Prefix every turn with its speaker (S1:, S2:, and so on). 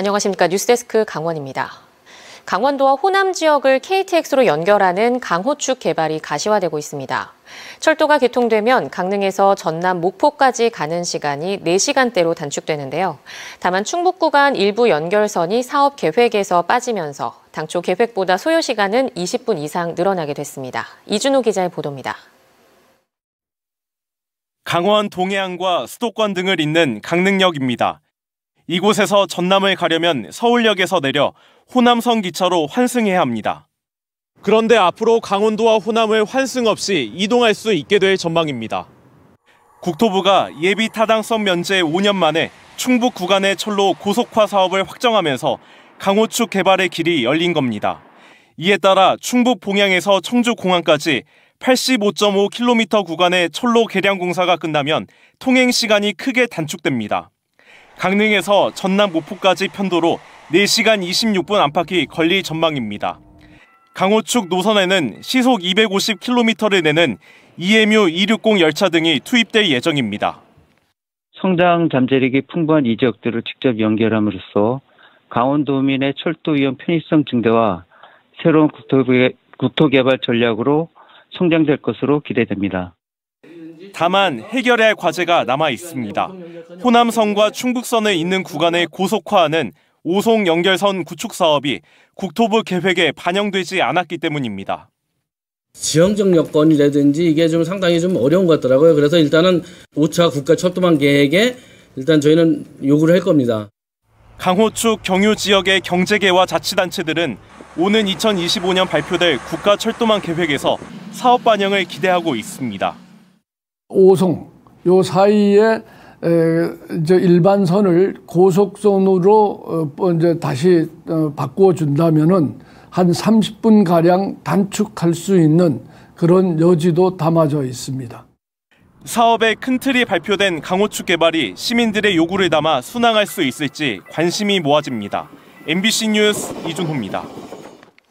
S1: 안녕하십니까 뉴스데스크 강원입니다. 강원도와 호남 지역을 KTX로 연결하는 강호축 개발이 가시화되고 있습니다. 철도가 개통되면 강릉에서 전남 목포까지 가는 시간이 4시간대로 단축되는데요. 다만 충북 구간 일부 연결선이 사업 계획에서 빠지면서 당초 계획보다 소요 시간은 20분 이상 늘어나게 됐습니다. 이준호 기자의 보도입니다.
S2: 강원 동해안과 수도권 등을 잇는 강릉역입니다. 이곳에서 전남을 가려면 서울역에서 내려 호남선 기차로 환승해야 합니다. 그런데 앞으로 강원도와 호남을 환승 없이 이동할 수 있게 될 전망입니다. 국토부가 예비 타당성 면제 5년 만에 충북 구간의 철로 고속화 사업을 확정하면서 강호축 개발의 길이 열린 겁니다. 이에 따라 충북 봉양에서 청주 공항까지 85.5km 구간의 철로 개량 공사가 끝나면 통행 시간이 크게 단축됩니다. 강릉에서 전남 목포까지 편도로 4시간 26분 안팎이 걸릴 전망입니다. 강호축 노선에는 시속 250km를 내는 EMU 260 열차 등이 투입될 예정입니다.
S3: 성장 잠재력이 풍부한 이 지역들을 직접 연결함으로써 강원도민의 철도 이용 편의성 증대와 새로운 국토개발 전략으로 성장될 것으로 기대됩니다.
S2: 다만 해결해할 과제가 남아 있습니다. 호남선과 충북선에 있는 구간의 고속화하는 오송 연결선 구축 사업이 국토부 계획에 반영되지 않았기 때문입니다.
S4: 지형적 여건이라든지 이게 좀 상당히 좀 어려운 것 같더라고요. 그래서
S2: 일단은 5차 국가 철도망 계획에 일단 저희는 요구를 할 겁니다. 강호축 경유 지역의 경제계와 자치단체들은 오는 2025년 발표될 국가 철도망 계획에서 사업 반영을 기대하고 있습니다.
S4: 오송 요 사이에 에, 이제 일반선을 고속선으로 어, 뭐 이제 다시 어, 바꾸어 준다면은 한 30분 가량 단축할 수 있는 그런 여지도 담아져 있습니다.
S2: 사업의 큰 틀이 발표된 강호축 개발이 시민들의 요구를 담아 순항할 수 있을지 관심이 모아집니다. MBC 뉴스 이준호입니다.